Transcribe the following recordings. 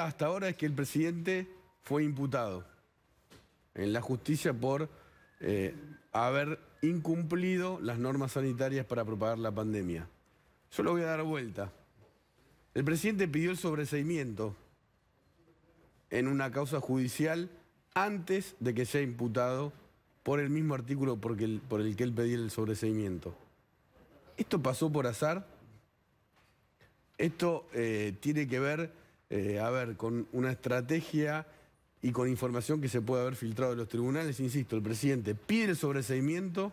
hasta ahora es que el presidente fue imputado en la justicia por eh, haber incumplido las normas sanitarias para propagar la pandemia. Yo lo voy a dar vuelta. El presidente pidió el sobreseimiento en una causa judicial antes de que sea imputado por el mismo artículo por el, que él pedía el sobreseimiento. ¿Esto pasó por azar? Esto eh, tiene que ver eh, a ver, con una estrategia y con información que se puede haber filtrado de los tribunales, insisto, el presidente pide el sobreseimiento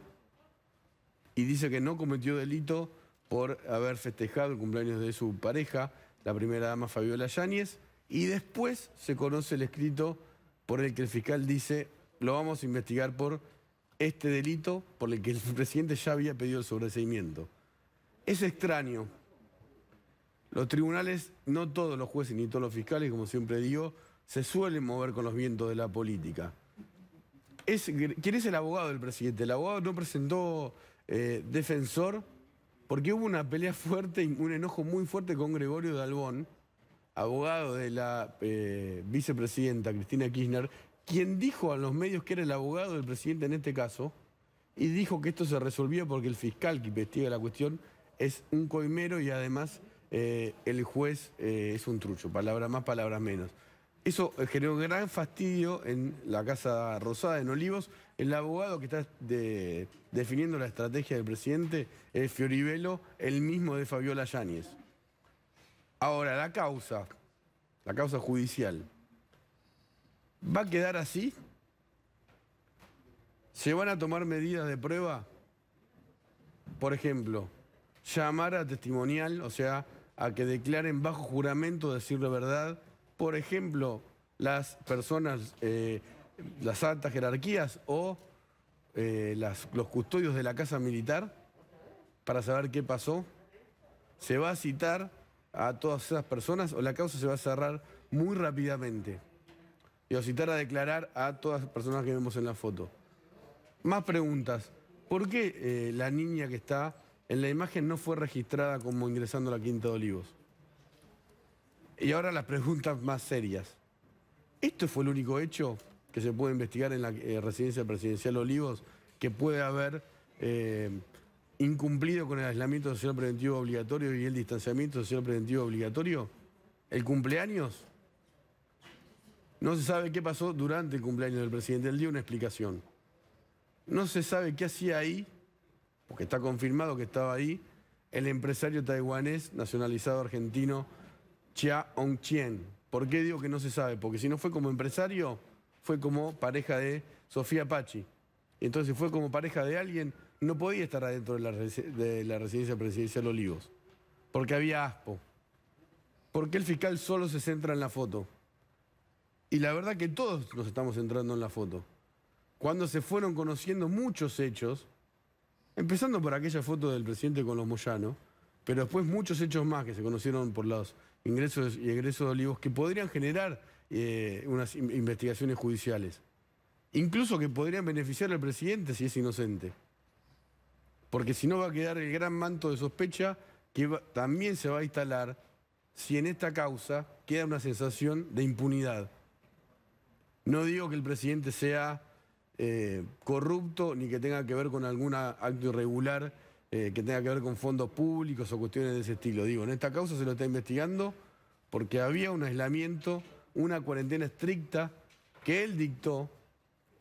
y dice que no cometió delito por haber festejado el cumpleaños de su pareja, la primera dama Fabiola Yáñez, y después se conoce el escrito por el que el fiscal dice, lo vamos a investigar por este delito por el que el presidente ya había pedido el sobreseimiento. Es extraño los tribunales, no todos los jueces ni todos los fiscales, como siempre digo, se suelen mover con los vientos de la política. ¿Quién es el abogado del presidente? El abogado no presentó eh, defensor porque hubo una pelea fuerte, un enojo muy fuerte con Gregorio Dalbón, abogado de la eh, vicepresidenta Cristina Kirchner, quien dijo a los medios que era el abogado del presidente en este caso y dijo que esto se resolvía porque el fiscal que investiga la cuestión es un coimero y además eh, el juez eh, es un trucho, palabras más, palabras menos. Eso eh, generó gran fastidio en la Casa Rosada, en Olivos. El abogado que está definiendo la estrategia del presidente es Fioribelo, el mismo de Fabiola Yáñez. Ahora, la causa, la causa judicial, ¿va a quedar así? ¿Se van a tomar medidas de prueba? Por ejemplo, llamar a testimonial, o sea, a que declaren bajo juramento decir la verdad, por ejemplo, las personas, eh, las altas jerarquías o eh, los custodios de la casa militar, para saber qué pasó? ¿Se va a citar a todas esas personas o la causa se va a cerrar muy rápidamente? Y a citar a declarar a todas las personas que vemos en la foto. Más preguntas. ¿Por qué eh, la niña que está en la imagen no fue registrada como ingresando a la Quinta de Olivos. Y ahora las preguntas más serias. ¿Esto fue el único hecho que se puede investigar en la eh, residencia presidencial Olivos que puede haber eh, incumplido con el aislamiento social preventivo obligatorio y el distanciamiento social preventivo obligatorio? ¿El cumpleaños? No se sabe qué pasó durante el cumpleaños del presidente. Él dio una explicación. No se sabe qué hacía ahí porque está confirmado que estaba ahí, el empresario taiwanés nacionalizado argentino Chia Ong-chien. ¿Por qué digo que no se sabe? Porque si no fue como empresario, fue como pareja de Sofía Pachi. Entonces si fue como pareja de alguien, no podía estar adentro de la, de la residencia presidencial Olivos, porque había aspo. ¿Por qué el fiscal solo se centra en la foto? Y la verdad que todos nos estamos centrando en la foto. Cuando se fueron conociendo muchos hechos, Empezando por aquella foto del presidente con los Moyano, pero después muchos hechos más que se conocieron por los ingresos y egresos de olivos que podrían generar eh, unas investigaciones judiciales. Incluso que podrían beneficiar al presidente si es inocente. Porque si no va a quedar el gran manto de sospecha que también se va a instalar si en esta causa queda una sensación de impunidad. No digo que el presidente sea eh, corrupto ni que tenga que ver con algún acto irregular eh, que tenga que ver con fondos públicos o cuestiones de ese estilo. Digo, en esta causa se lo está investigando porque había un aislamiento, una cuarentena estricta que él dictó,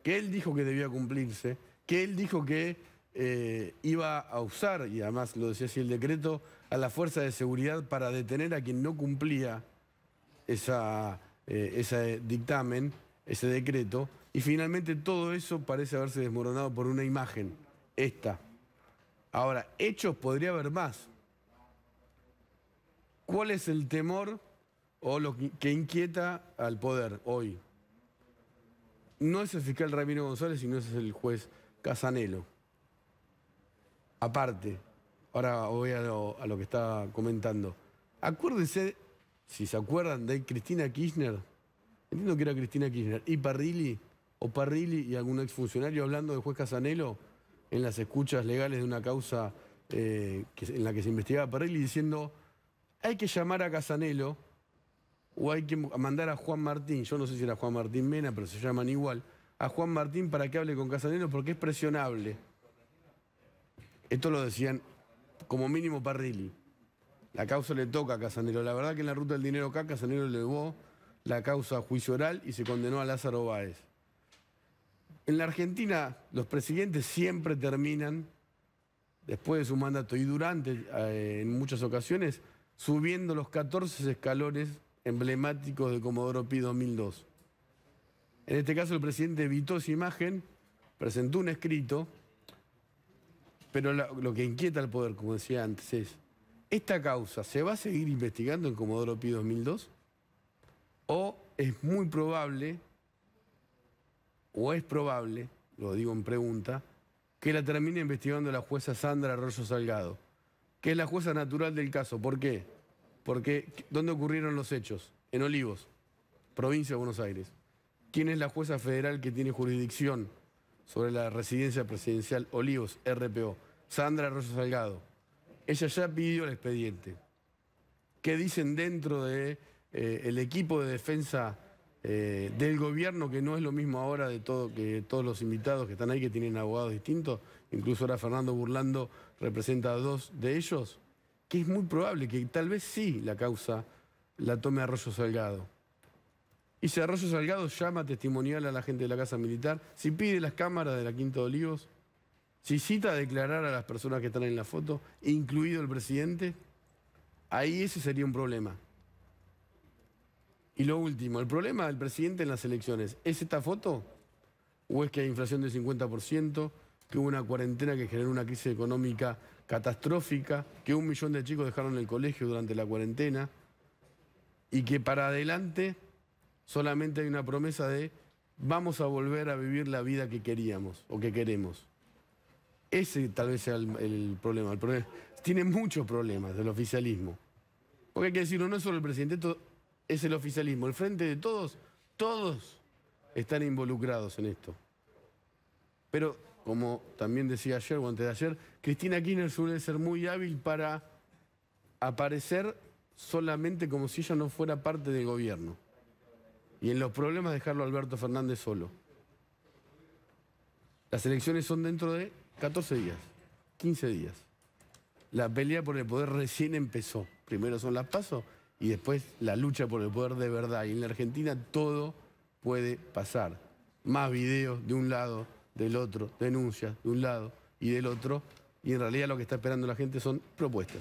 que él dijo que debía cumplirse, que él dijo que eh, iba a usar, y además lo decía así el decreto, a la fuerza de seguridad para detener a quien no cumplía esa, ese dictamen, ese decreto, y finalmente todo eso parece haberse desmoronado por una imagen, esta. Ahora, hechos podría haber más. ¿Cuál es el temor o lo que inquieta al poder hoy? No es el fiscal Ramiro González, sino es el juez Casanelo. Aparte, ahora voy a lo, que estaba comentando. Acuérdense, si se acuerdan, de Cristina Kirchner, entiendo que era Cristina Kirchner, y Parrilli, o Parrilli y algún exfuncionario hablando de juez Casanelo en las escuchas legales de una causa eh, en la que se investigaba Parrilli diciendo hay que llamar a Casanelo o hay que mandar a Juan Martín, yo no sé si era Juan Martín Mena, pero se llaman igual, a Juan Martín para que hable con Casanelo porque es presionable. Esto lo decían como mínimo Parrilli. La causa le toca a Casanelo. La verdad que en la ruta del dinero acá Casanelo llevó la causa a juicio oral y se condenó a Lázaro Báez. En la Argentina los presidentes siempre terminan, después de su mandato y durante, eh, en muchas ocasiones, subiendo los 14 escalones emblemáticos de Comodoro Pi 2002. En este caso el presidente evitó esa imagen, presentó un escrito, pero lo que inquieta al poder, como decía antes, es, ¿esta causa se va a seguir investigando en Comodoro Pi 2002? ¿O es muy probable o es probable, lo digo en pregunta, que la termine investigando la jueza Sandra Arroyo Salgado, que es la jueza natural del caso. ¿Por qué? Porque ¿dónde ocurrieron los hechos? En Olivos, provincia de Buenos Aires. ¿Quién es la jueza federal que tiene jurisdicción sobre la residencia presidencial Olivos, RPO? Sandra Arroyo Salgado. Ella ya pidió el expediente. ¿Qué dicen dentro del de, eh, el equipo de defensa eh, del gobierno, que no es lo mismo ahora de que todos los invitados que están ahí, que tienen abogados distintos, incluso ahora Fernando Burlando representa a dos de ellos, que es muy probable que tal vez sí la causa la tome Arroyo Salgado. Y si Arroyo Salgado llama testimonial a la gente de la Casa Militar, si pide las cámaras de la Quinta de Olivos, si cita a declarar a las personas que están en la foto, incluido el presidente, ahí ese sería un problema. Y lo último, ¿el problema del presidente en las elecciones es esta foto? ¿O es que hay inflación del 50%, que hubo una cuarentena que generó una crisis económica catastrófica, que un millón de chicos dejaron el colegio durante la cuarentena y que para adelante solamente hay una promesa de vamos a volver a vivir la vida que queríamos o que queremos? Ese tal vez sea el, problema. El problema tiene muchos problemas del oficialismo. Porque hay que decirlo, no es solo el presidente, es el oficialismo. El frente de todos, todos están involucrados en esto. Pero, como también decía ayer o antes de ayer, Cristina Kirchner suele ser muy hábil para aparecer solamente como si ella no fuera parte del gobierno. Y en los problemas dejarlo a Alberto Fernández solo. Las elecciones son dentro de 14 días, 15 días. La pelea por el poder recién empezó. Primero son las pasos y después la lucha por el poder de verdad. Y en la Argentina todo puede pasar. Más videos de un lado, del otro, denuncias de un lado y del otro. Y en realidad lo que está esperando la gente son propuestas.